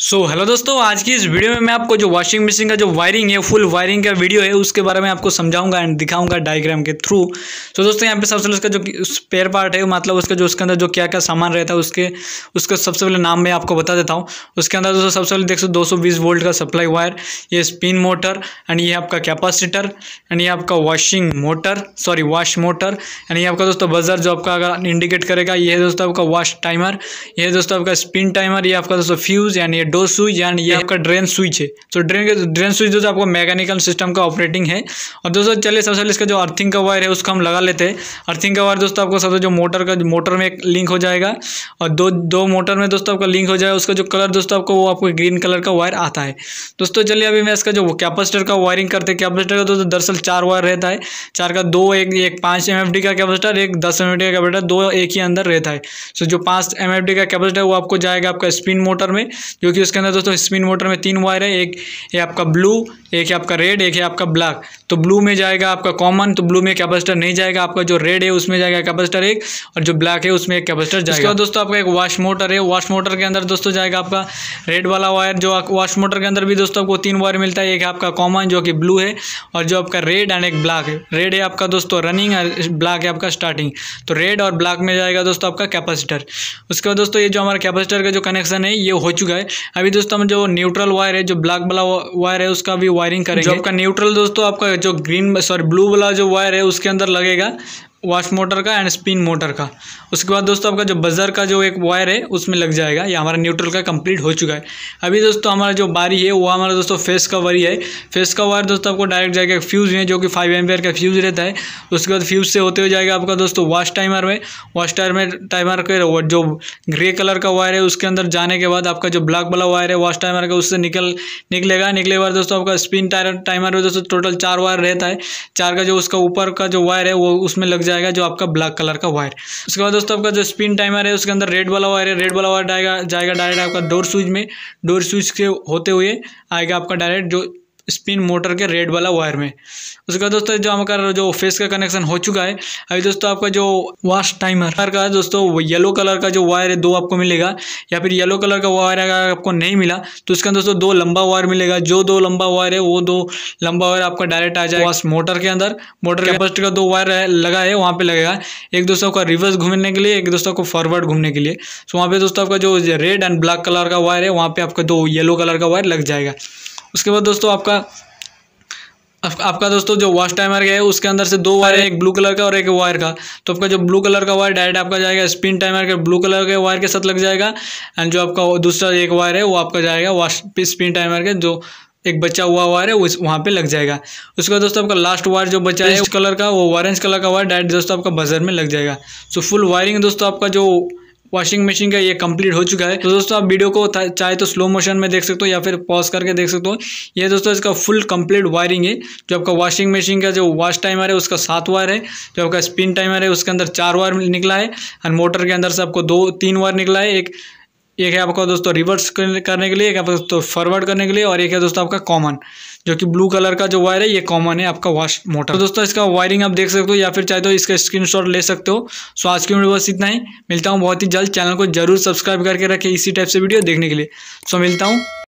सो so, hello दोस्तों आज की इस वीडियो में मैं आपको जो वॉशिंग मशीन का जो वायरिंग है फुल वायरिंग का वीडियो है उसके बारे में आपको समझाऊंगा एंड दिखाऊंगा डायग्राम के थ्रू सो so, दोस्तों यहाँ पे सबसे पहले उसका जो स्पेयर पार्ट है मतलब उसका जो उसके अंदर जो क्या क्या सामान रहता है उसके उसका सबसे पहले नाम मैं आपको बता देता हूँ उसके अंदर दोस्तों सबसे पहले देख सौ दो वोल्ट का सप्लाई वायर ये स्पिन मोटर एंड ये आपका कैपासीटर एंड ये आपका washing motor sorry wash motor and ये आपका दोस्तों बजर जो आपका अगर इंडिकेट करेगा ये है दोस्तों आपका वॉश टाइमर ये दोस्तों आपका स्पिन टाइमर ये आपका दोस्तों फ्यूज़ एंड ये डोर स्विच एंड ये आपका ड्रेन स्विच है तो ड्रेन के ड्रेन स्विच दोस्तों आपका मैकेनिकल सिस्टम का ऑपरेटिंग है और दोस्तों चलिए सबसे पहले इसका जो अर्थिंग का वायर है उसको हम लगा लेते हैं अर्थिंग का वायर दोस्तों आपको सबसे जो मोटर का मोटर में एक लिंक हो जाएगा और दो दो मोटर में दोस्तों आपका लिंक हो जाएगा उसका जो कलर दोस्तों आपको वो आपको ग्रीन कलर का वायर आता है दोस्तों चलिए अभी मैं इसका जो कैपेसिटर का वायरिंग करते हैं कैपेसिटर का दोस्तों दरअसल चार वायर रहता है चार का दो एक एक पाँच एम एफ डी का कैपेसिटर एक दस एम एफ डी का कैपेसिटर दो एक ही अंदर रहता है सो जो पाँच एम एफ डी का कैपेसिटर वो आपको जाएगा आपका स्पिन मोटर में जो कि उसके अंदर दोस्तों स्पिन मोटर में तीन वायर है एक ये आपका ब्लू एक है आपका रेड एक है आपका ब्लैक तो ब्लू में जाएगा आपका कॉमन तो ब्लू में कैपेसिटर नहीं जाएगा आपका जो रेड है उसमें जाएगा कैपेसिटर एक और जो ब्लैक है उसमें एक कैपेसिटर जाएगा उसके बाद दोस्तों आपका एक वॉश मोटर है वॉश मोटर के अंदर दोस्तों जाएगा आपका रेड वाला वायर जो वॉश मोटर के अंदर भी दोस्तों आपको तीन वायर मिलता है एक है आपका कॉमन जो कि ब्लू है और जो आपका रेड एंड एक ब्लैक है रेड है आपका दोस्तों रनिंग और ब्लैक है आपका स्टार्टिंग तो रेड और ब्लैक में जाएगा दोस्तों आपका कैपेसिटर उसके बाद दोस्तों ये जो हमारा कैपेसिटर का जो कनेक्शन है ये हो चुका है अभी दोस्तों हम जो न्यूट्रल वायर है जो ब्लैक वाला वायर है उसका भी वायरिंग करेंगे जो आपका न्यूट्रल दोस्तों आपका जो ग्रीन सॉरी ब्लू वाला जो वायर है उसके अंदर लगेगा वाश मोटर का एंड स्पिन मोटर का उसके बाद दोस्तों आपका जो बज़र का जो एक वायर है उसमें लग जाएगा या हमारा न्यूट्रल का कंप्लीट हो चुका है अभी दोस्तों हमारा जो बारी है वो हमारा दोस्तों फेस का वरी है फेस का वायर दोस्तों आपको डायरेक्ट जाएगा एक फ्यूज़ में जो कि फाइव एम का फ्यूज़ रहता है उसके बाद फ्यूज़ से होते हुए जाएगा आपका दोस्तों वाश टाइमर में वाश टाइमर में टाइमर के जो ग्रे कलर का वायर है उसके अंदर जाने के बाद आपका जो ब्लैक वाला वायर है वाश टाइमर का उससे निकल निकलेगा निकले बाद दोस्तों आपका स्पिन टाइमर में दोस्तों टोटल चार वायर रहता है चार का जो उसका ऊपर का जो वायर है वो उसमें लग जाएगा जो आपका ब्लैक कलर का वायर उसके बाद दोस्तों आपका जो स्पिन टाइमर है उसके अंदर रेड वाला वायर है रेड वाला वायर जाएगा जाएगा डायरेक्ट आपका डोर स्विच में डोर स्विच के होते हुए आएगा आपका डायरेक्ट जो स्पिन मोटर के रेड वाला वायर में उसके बाद दोस्तों जो हमारा जो फेस का कनेक्शन हो चुका है अभी दोस्तों आपका जो वाश टाइमर का दोस्तों येलो कलर का जो वायर है दो आपको मिलेगा या फिर येलो कलर का वायर अगर आपको नहीं मिला तो उसके अंदर दोस्तों दो लंबा वायर मिलेगा जो दो लंबा वायर है वो दो लंबा वायर आपका डायरेक्ट आ जाएगा मोटर के अंदर मोटर कैपेसिटी का दो वायर लगा है वहाँ पर लगेगा एक दोस्तों का रिवर्स घूमने के लिए एक दोस्तों को फॉरवर्ड घूमने के लिए तो वहाँ पे दोस्तों आपका जो रेड एंड ब्लैक कलर का वायर है वहाँ पे आपका दो येलो कलर का वायर लग जाएगा उसके बाद दोस्तों आपका आपका दोस्तों जो वॉश टाइमर है उसके अंदर से दो वायर है एक ब्लू कलर का और एक वायर का तो आपका जो ब्लू कलर का वायर डायरेक्ट आपका जाएगा स्पिन टाइमर के ब्लू कलर के वायर के साथ लग जाएगा एंड जो आपका दूसरा एक वायर है वो आपका जाएगा वॉश स्पिन टाइमर के जो एक बचा हुआ वायर है उस वहाँ पर लग जाएगा उसके बाद दोस्तों आपका लास्ट वायर जो बचा है उस कलर का वो ऑरेंज कलर का वायर डायरेक्ट दोस्तों आपका बजर में लग जाएगा सो फुल वायरिंग दोस्तों आपका जो वॉशिंग मशीन का ये कंप्लीट हो चुका है तो दोस्तों आप वीडियो को चाहे तो स्लो मोशन में देख सकते हो या फिर पॉज करके देख सकते हो ये दोस्तों इसका फुल कंप्लीट वायरिंग है जो आपका वॉशिंग मशीन का जो वॉश टाइमर है उसका सात वायर है जो आपका स्पिन टाइमर है उसके अंदर चार वायर निकला है और मोटर के अंदर से आपको दो तीन वायर निकला है एक एक है आपका दोस्तों रिवर्स करने के लिए एक आपका दोस्तों फॉरवर्ड करने के लिए और एक है दोस्तों आपका कॉमन जो कि ब्लू कलर का जो वायर है ये कॉमन है आपका वॉश मोटर तो दोस्तों इसका वायरिंग आप देख सकते हो या फिर चाहे तो इसका स्क्रीनशॉट ले सकते हो सो आज की वीडियो बस इतना ही मिलता हूँ बहुत ही जल्द चैनल को जरूर सब्सक्राइब करके रखें इसी टाइप से वीडियो देखने के लिए सो मिलता हूँ